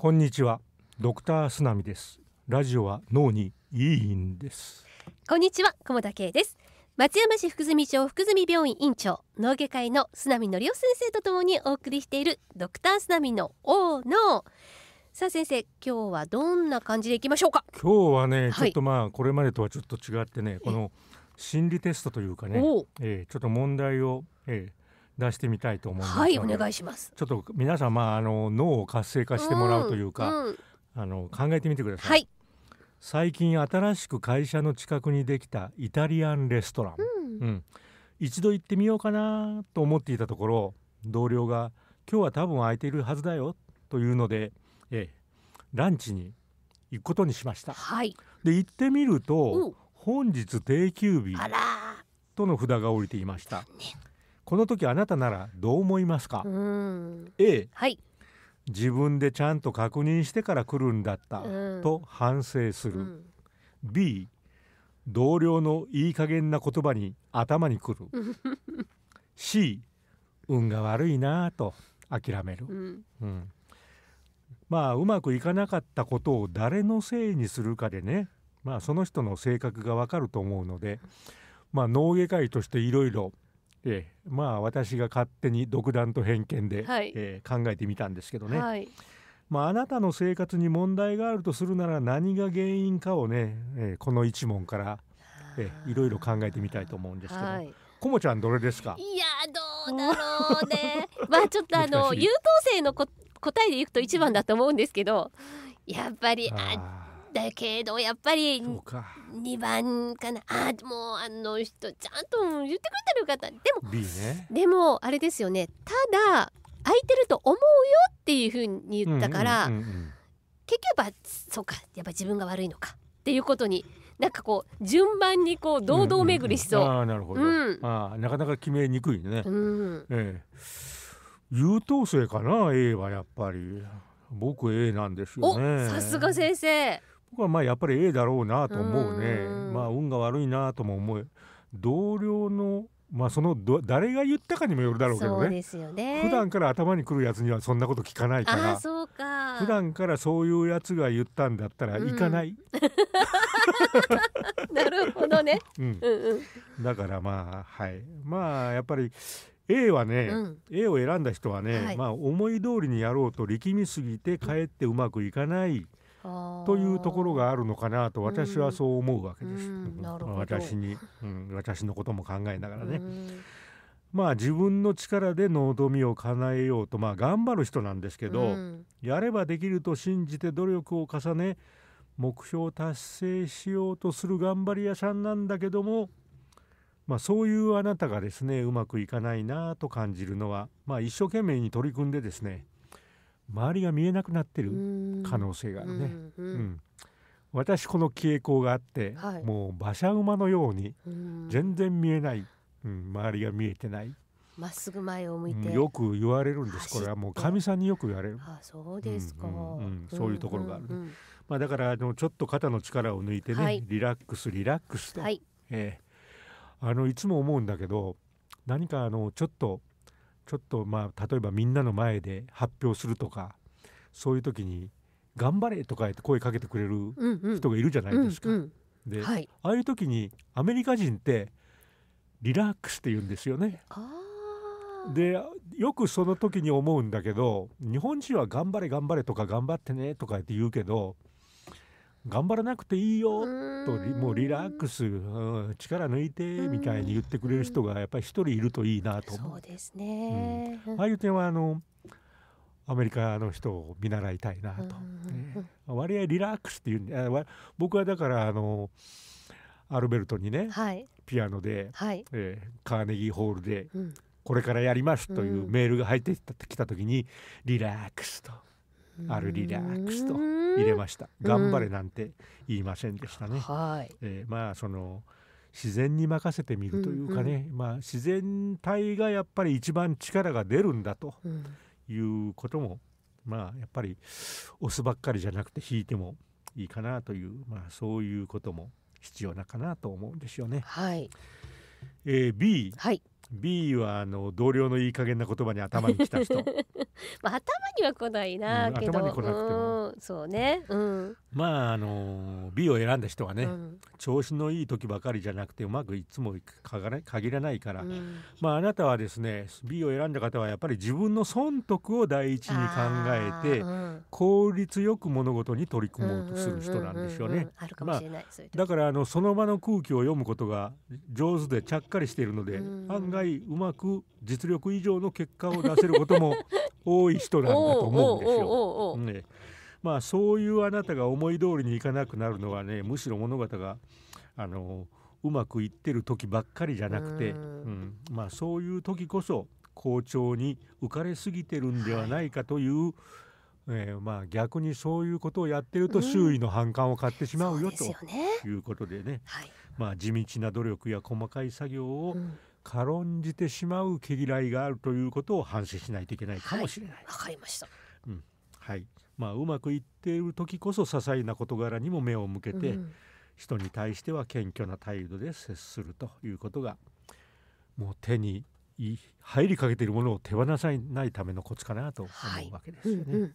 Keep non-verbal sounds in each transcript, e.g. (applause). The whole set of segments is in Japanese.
こんにちはドクタースナミですラジオは脳にいいんですこんにちは久保田圭です松山市福住町福住病院院長脳外科医のスナミのりお先生とともにお送りしているドクタースナミの O のさあ先生今日はどんな感じでいきましょうか今日はね、ちょっとまあこれまでとはちょっと違ってねこの心理テストというかね、えー、ちょっと問題を、えー、出してみたいと思います、はい、お願いしますちょっと皆さん、まあ、あの脳を活性化してもらうというか、うんうん、あの考えてみてください、はい、最近新しく会社の近くにできたイタリアンレストラン、うん、うん、一度行ってみようかなと思っていたところ同僚が「今日は多分空いているはずだよ」というので、ええ、ランチに行くことにしました、はい、で行ってみると、本日定休日あら。との札が降りていました、ね、この時あなたならどう思いますか A、はい、自分でちゃんと確認してから来るんだったと反省する、うん、B 同僚のいい加減な言葉に頭にくる (laughs) C 運が悪いなぁと諦める、うん、うん、まあうまくいかなかったことを誰のせいにするかでねまあその人の性格がわかると思うのでまあ脳外科医としていろいろえー、まあ私が勝手に独断と偏見で、はい、えー、考えてみたんですけどね、はい、まあ、あなたの生活に問題があるとするなら何が原因かをね、えー、この一問から、えー、いろいろ考えてみたいと思うんですけど。はいこもちゃんどれですかいやどうだろうね (laughs) まあちょっとあの優等生のこ答えでいくと一番だと思うんですけどやっぱりあだけどやっぱり2番かなあもうあの人ちゃんと言ってくれてる方でも、ね、でもあれですよねただ空いてると思うよっていうふうに言ったから、うんうんうんうん、結局はそうかやっぱ自分が悪いのかっていうことになんかこう順番にこう堂々巡りしそう。うんうん、あなるほど。うん、あなかなか決めにくいね。うん、ええ、優等生かな A はやっぱり僕 A なんですよね。さすが先生。僕はまあやっぱり A だろうなと思うねまあ運が悪いなとも思う同僚のまあその誰が言ったかにもよるだろうけどねですよね普段から頭にくるやつにはそんなこと聞かないからあそうか普段からそういうやつが言ったんだったら行かない、うん、なるほどね、うん、うんだからまあはいまあやっぱり A はね、うん、A を選んだ人はね、はい、まあ思い通りにやろうと力みすぎてかえってうまくいかない、というところがあるのかなと私はそう思うわけです、私に、うん、私のことも考えながらね。まあ自分の力で望みを叶えようとまあ頑張る人なんですけど、やればできると信じて努力を重ね目標を達成しようとする頑張り屋さんなんだけども、まあ、そういうあなたがですねうまくいかないなと感じるのは、まあ、一生懸命に取り組んでですね周りが見えなくなってる可能性があるね。うん、うん、私この傾向があって、はい、もう馬車馬のように全然見えない、うん、周りが見えてないまっすぐ前を向いて、よく言われるんですこれはもうかみさんによく言われるあそうですか、うんうん、そういうところがある、ねうんうんうん、まあ、だからあのちょっと肩の力を抜いてね、はい、リラックスリラックスと、はいえー、あのいつも思うんだけど何かあのちょっとちょっとまあ例えばみんなの前で発表するとかそういう時に「頑張れ」とか言って声かけてくれる人がいるじゃないですか。で、はい、ああいう時にアメリカ人ってリラックスって言うんですよね。でよくその時に思うんだけど日本人は「頑張れ頑張れ」とか「頑張ってね」とかって言うけど頑張らなくていいよともうリラックス、うん、力抜いてみたいに言ってくれる人がやっぱり一人いるといいなとそうですね、うん、ああいう点はあのアメリカの人を見習いたいなと、割合リラックスっていう僕はだからあのアルベルトにね、はい、ピアノで、はいえー、カーネギーホールで、これからやりますというメールが入ってきた時に、リラックスと。あるリラックスと入れました頑張れなんて言いませんでしたね、はいえー、まあその自然に任せてみるというかね、うんうん、まあ、自然体がやっぱり一番力が出るんだということも、うん、まあやっぱり押すばっかりじゃなくて引いてもいいかなという、まあ、そういうことも必要なかなと思うんですよね。はいえー、B、はい、B はあの同僚のいい加減な言葉に頭にきた人、(laughs) まあ、頭には来ないな、うん、頭に来なくても、そうね、うん、まああの B を選んだ人はね、うん、調子のいい時ばかりじゃなくてうまくいつも限らないから、まああなたはですね B を選んだ方はやっぱり自分の損得を第一に考えて、効率よく物事に取り組もうとする人なんですよね。あるかもしれない。だからあのその場の空気を読むことが上手でちゃっかりしているので、案外案うまく実力以上の結果を出せることも (laughs) 多い人なんだと思うんですよ。ねまあ、そういうあなたが思い通りにいかなくなるのはねむしろ物語があのうまくいってる時ばっかりじゃなくて、うん、まあ、そういう時こそ校長に浮かれすぎてるんではないかという、はい、えー、まあ、逆にそういうことをやってると周囲の反感を買ってしまうよ、うん、ということでね、はい、まあ、地道な努力や細かい作業を、うん軽んじてしまう毛嫌いがあるということを反省しないといけないかもしれない。わ、はい、かりました、うんはいまあ、うまくいっている時こそ些細な事柄にも目を向けて、うん、人に対しては謙虚な態度で接するということがもう手に入りかけているものを手放さないためのコツかなと思うわけですよね。はいうんうん、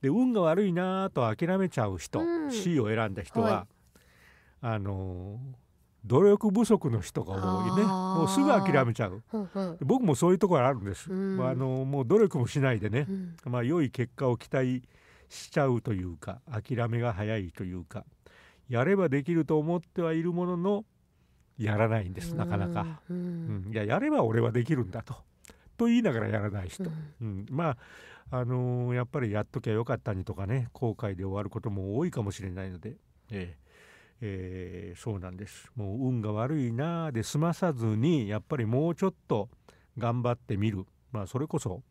で運が悪いなと諦めちゃう人、うん、C を選んだ人は、はい、あのー努力不足の人が多いねもうすぐ諦めちゃう、うんうん、僕もそういうところあるんです、うん、まあ、あのもう努力もしないでね、うん、まあ、良い結果を期待しちゃうというか諦めが早いというかやればできると思ってはいるもののやらないんですなかなか、うん、うん、いややれば俺はできるんだとと言いながらやらない人、うんまあ、あのー、やっぱりやっときゃよかったにとかね後悔で終わることも多いかもしれないので。えええー、そうなんですもう運が悪いなで済まさずにやっぱりもうちょっと頑張ってみる、まあ、それこそ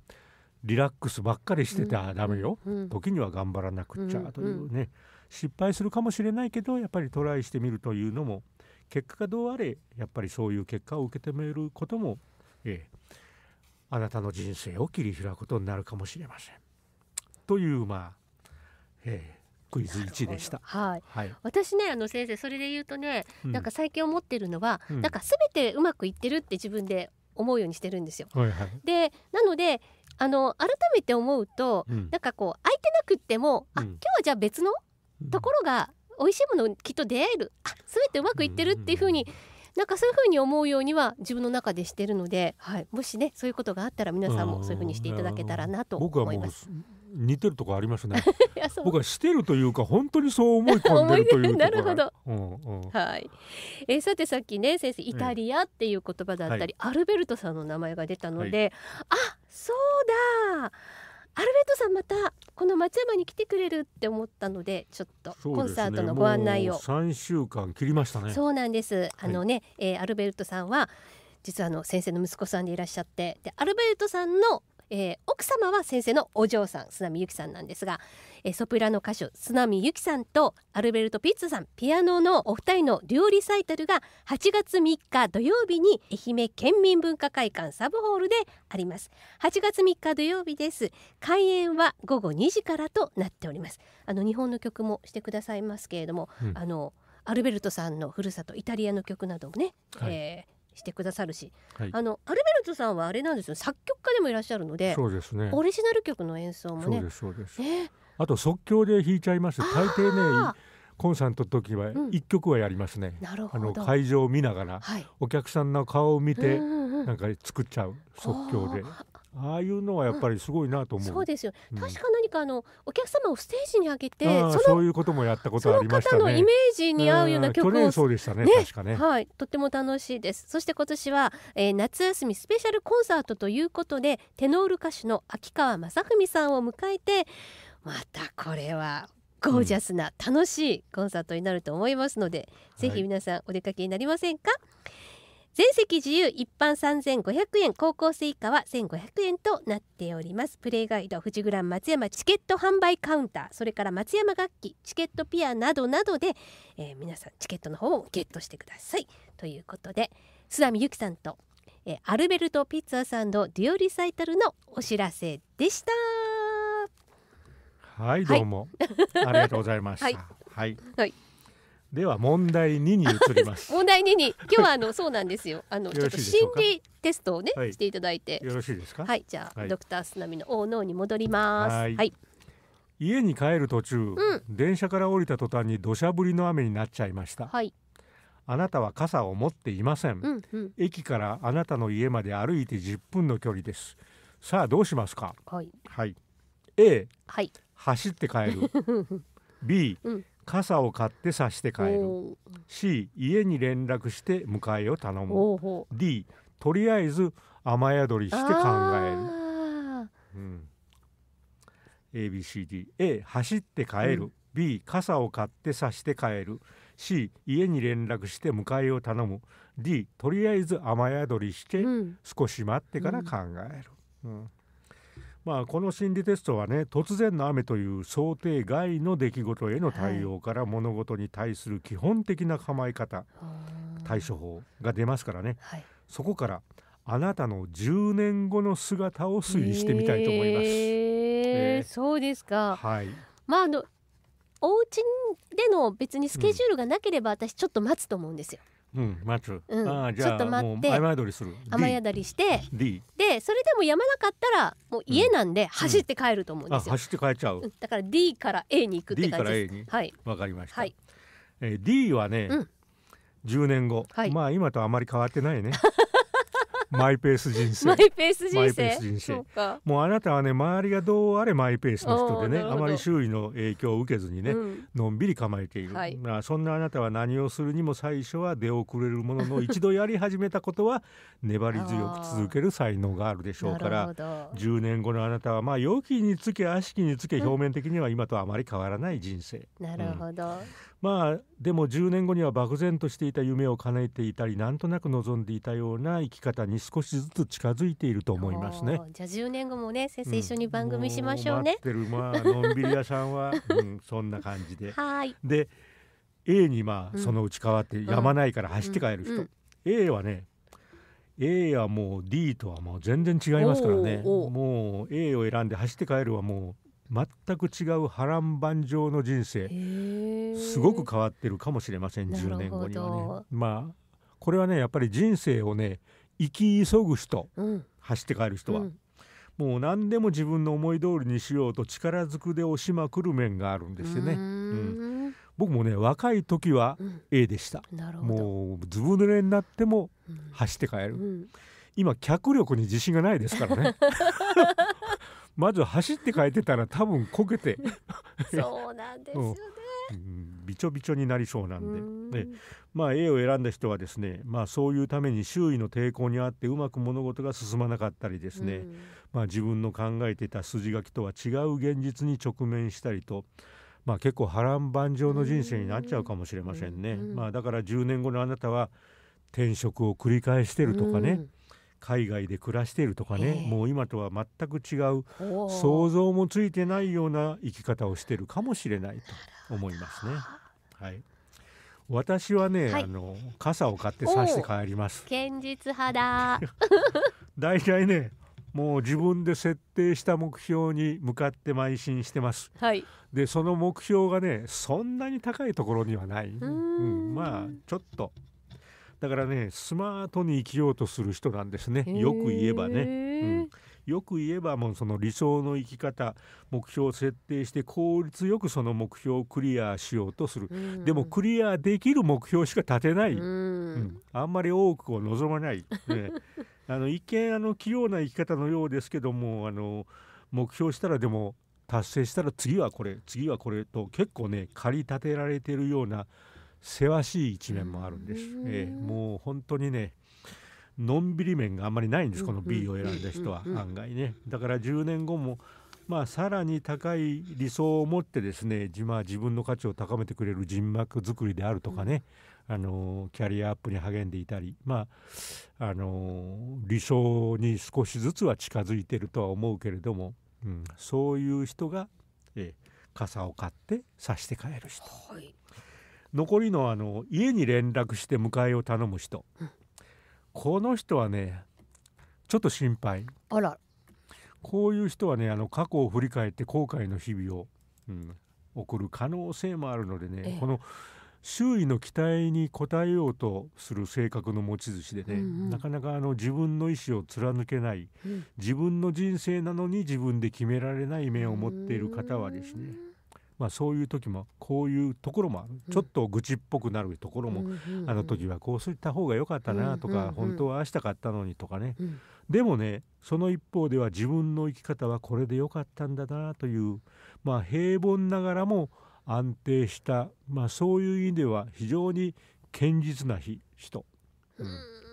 リラックスばっかりしてたらん、ダメよ、うん、時には頑張らなくっちゃというね、うんうん、失敗するかもしれないけどやっぱりトライしてみるというのも結果がどうあれやっぱりそういう結果を受け止めることも、えー、あなたの人生を切り開くことになるかもしれません。というまあ、えー、クイズ1でした。はい、はい、私ねあの先生それで言うとね、うん、なんか最近思ってるのは、うん、なんか全てうまくいってるって自分で思うようにしてるんですよ。はいはい、でなのであの改めて思うと、うん、なんかこう空いてなくっても、うん、あ今日はじゃあ別のところが美味しいものきっと出会えるあ全てうまくいってるっていうふうに、んなんかそういうふうに思うようには自分の中でしてるので、はい、もしねそういうことがあったら皆さんもそういうふうにしていただけたらなと思います。似てるとこありますね (laughs) 僕はしてるというか本当にそう思い込んでるという (laughs) なるほど、うんうん、はい、えー、さてさっきね先生イタリアっていう言葉だったり、うんはい、アルベルトさんの名前が出たので、はい、あそうだアルベットさんまたこの松山に来てくれるって思ったのでちょっとコンサートのご案内を、ね、週間切りましたねそうなんです、はい、あのね、えー、アルベルトさんは実はあの先生の息子さんでいらっしゃってでアルベルトさんのえー、奥様は先生のお嬢さん砂見由紀さんなんですが、えー、ソプラノ歌手砂見由紀さんとアルベルト・ピッツさんピアノのお二人のデュオリサイタルが8月3日土曜日に愛媛県民文化会館サブホールであります8月3日土曜日です開演は午後2時からとなっておりますあの日本の曲もしてくださいますけれども、うん、あのアルベルトさんのふるさとイタリアの曲などもね、はい、えーしてくださるし、はい、あのアルベルトさんはあれなんですよ作曲家でもいらっしゃるのでそうですねオリジナル曲の演奏もねそうですそうです、あと即興で弾いちゃいます大抵ねコンサートの時は一曲はやりますね、うん、あの会場を見ながら、はい、お客さんの顔を見て、うん、なんか作っちゃう即興でああいうのはやっぱりすごいなと思う。そうですよ。確か何かあの、お客様をステージに上げて、そのそういうこともやったことありましたね。の方のイメージに合うような曲を、そうでしたね。確かね。はい、とっても楽しいです。そして今年は、えー、夏休みスペシャルコンサートということで、テノール歌手の秋川雅史さんを迎えて、またこれはゴージャスな楽しいコンサートになると思いますので、うん、ぜひ皆さんお出かけになりませんか。はい全席自由一般三千五百円高校生以下は千五百円となっておりますプレイガイド富士グラン松山チケット販売カウンターそれから松山楽器チケットピアなどなどで、えー、皆さんチケットの方をゲットしてくださいということで須波由紀さんと、えー、アルベルト・ピッツァさんのデュオリサイタルのお知らせでしたはいどうも、はい、ありがとうございました (laughs) はい、はい、はいでは問題2に移ります問題2に今日はあのそうなんですよあのちょっと心理テストをね、はい、していただいてよろしいですかはいじゃあ、はい、ドクタースナミの大脳に戻りますはい家に帰る途中、うん、電車から降りた途端に土砂降りの雨になっちゃいました、はい、あなたは傘を持っていません、うんうん、駅からあなたの家まで歩いて10分の距離ですさあどうしますかはい、はい、A、はい、走って帰る (laughs) B、うん傘を買って差して帰る C 家に連絡して迎えを頼む D とりあえず雨宿りして考える、うん、ABCDA 走って帰る、うん、B 傘を買って差して帰る C 家に連絡して迎えを頼む D とりあえず雨宿りして少し待ってから考える、うん、うんまあ、この心理テストはね突然の雨という想定外の出来事への対応から物事に対する基本的な構え方、はい、対処法が出ますからね、はい、そこからあなたの10年後の姿を推移してみたいと思います。えー、えー、そうですか、はい、まああのお家での別にスケジュールがなければ、私ちょっと待つと思うんですよ。うん待つ、うん、ちょっと待って雨宿りする雨宿りして、D、でそれでもやまなかったらもう家なんで走って帰ると思うんですよ、うん、走って帰っちゃう、だから D から A に行くって感じです D から A にはいわかりました、はい、えー、D はね、うん、10年後、はい、まあ今とあまり変わってないねマイペース人生マイペース人生もうあなたはね周りがどうあれマイペースの人でねあまり周囲の影響を受けずにね、うん、のんびり構えている、はい、まあ、そんなあなたは何をするにも最初は出遅れるものの一度やり始めたことは粘り強く続ける才能があるでしょうから10年後のあなたはまあ良きにつけ悪しきにつけ表面的には今とあまり変わらない人生。なるほど、まあでも10年後には漠然としていた夢を叶えていたりなんとなく望んでいたような生き方に少しずつ近づいていると思いますねじゃあ10年後もね先生一緒に番組しましょうね、うん、まあのんびり屋さんは、うん、(laughs) そんな感じではいで A にまあそのうち変わってやまないから走って帰る人、A はね A はもう D とはもう全然違いますからねもう A を選んで走って帰るはもう全く違う波乱万丈の人生すごく変わってるかもしれません10年後にはね。まあこれはねやっぱり人生をね生き急ぐ人、うん、走って帰る人は、うん、もう何でも自分の思い通りにしようと力ずくで押しまくる面があるんですよね。僕もね若い時は A でした、もうずぶ濡れになっても走って帰る、今脚力に自信がないですからね (laughs) まず走って帰ってたら多分こけて (laughs) そうなんですよね、うん、びちょびちょになりそうなんで、ね、まあ A を選んだ人はですね、まあ、そういうために周囲の抵抗にあってうまく物事が進まなかったりですね、まあ、自分の考えていた筋書きとは違う現実に直面したりと。まあ、結構波乱万丈の人生になっちゃうかもしれませんね、まあ、だから10年後のあなたは転職を繰り返してるとかね、海外で暮らしているとかね、えー、もう今とは全く違う想像もついてないような生き方をしているかもしれないと思いますね。はい、私はね、はい、あの傘を買ってさして帰ります。堅実派だ。(laughs) 大体ね、もう自分で設定した目標に向かって邁進してます。はい、で、その目標がね、そんなに高いところにはない。うん,、まあちょっとだからねスマートに生きようとする人なんですねよく言えばね、うん、よく言えばもうその理想の生き方目標を設定して効率よくその目標をクリアしようとする、うん、でもクリアできる目標しか立てない、うん、うん、あんまり多くを望まない、ね、(laughs) あの一見あの器用な生き方のようですけどもあの目標したらでも達成したら次はこれ次はこれと結構ね駆り立てられてるようなせわしい一面もあるんです、えー、もう本当にねのんびり面があんまりないんですこの B を選んだ人は案外ねだから10年後もまあ、さらに高い理想を持ってですね、まあ、自分の価値を高めてくれる人脈作りであるとかね、うん、あのキャリアアップに励んでいたり、まあ、あの理想に少しずつは近づいてるとは思うけれども、うん、そういう人が、え傘を買って差して帰る人。はい残りのあの家に連絡して迎えを頼む人、うん、この人はねちょっと心配あらこういう人はねあの過去を振り返って後悔の日々を、うん、送る可能性もあるのでね、ええ、この周囲の期待に応えようとする性格の持ち主でね、うんうん、なかなかあの自分の意思を貫けない、うん、自分の人生なのに自分で決められない面を持っている方はですねまあ、そういう時もこういうところもちょっと愚痴っぽくなるところも、あの時はこうした方が良かったなとか、本当はああしたかったのにとかね、でもねその一方では自分の生き方はこれで良かったんだなという、まあ、平凡ながらも安定した、まあ、そういう意味では非常に堅実な人、うん、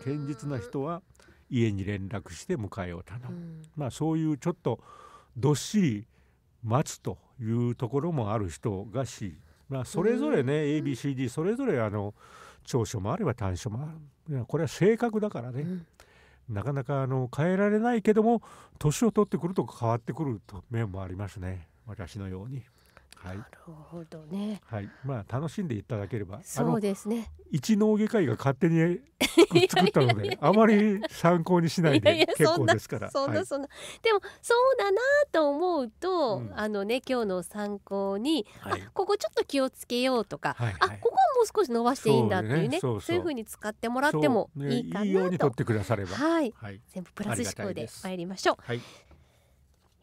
堅実な人は家に連絡して迎えを頼む、うん、まあ、そういうちょっとどっしり待つというところもある人が C、まあ、それぞれね ABCD それぞれあの長所もあれば短所もあるこれは性格だからね、うん、なかなかあの変えられないけども年を取ってくると変わってくると面もありますね私のように。はい、なるほどね、はい、まあ楽しんでいただければそうですね一農外科医が勝手に (laughs) 作ったので (laughs) あまり参考にしないで結構ですからそんなそんな、でもそうだなと思うと、うん、あのね今日の参考に、はい、あここちょっと気をつけようとか、はいはい、あここはもう少し伸ばしていいんだっていうねそういうふうに使ってもらってもいいかなと、ね、いいように取ってくださればはい、全部プラス思考で参りましょう。はい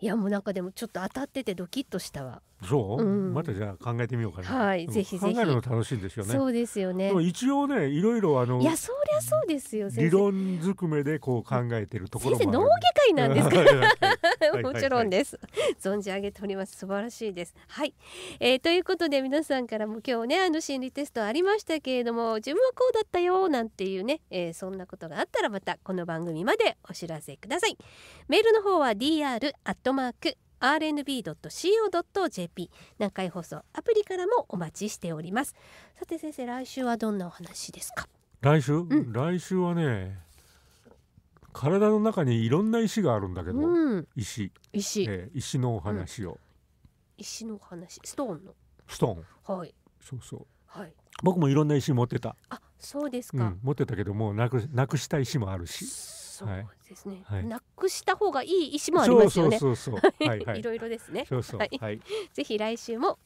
いやもうなんかでもちょっと当たっててドキッとしたわ。そう、うん、またじゃあ考えてみようかな。はい、ぜひぜひ。考えるの楽しいんですよね。そうですよね。一応ね、いろいろあの。いや、そりゃそうですよ。理論ずくめでこう考えてるところも先生、脳外科医なんですか (laughs) もちろんです、存じ上げております素晴らしいですはい、えー、ということで皆さんからも今日ねあの心理テストありましたけれども自分はこうだったよなんていうね、えー、そんなことがあったらまたこの番組までお知らせくださいメールの方は dr rnb.co.jp 南海放送アプリからもお待ちしておりますさて先生来週はどんなお話ですか来週、うん、来週はね体の中にいろんな石があるんだけど、うん、石石、えー、石のお話を、うん、石のお話ストーンのストーンはいそうそうはい僕もいろんな石持ってたあそうですか、うん、持ってたけどもなくなくした石もあるしそうですね、はい、なくした方がいい石もありますよねそうそうそう (laughs) はい、いろいろですねそうそう、はい、はい、ぜひ来週も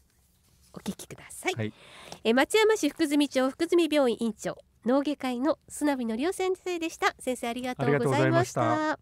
お聞きください、はい、え松山市福住町福住病院院長脳外科医の砂見りお先生でした先生ありがとうございました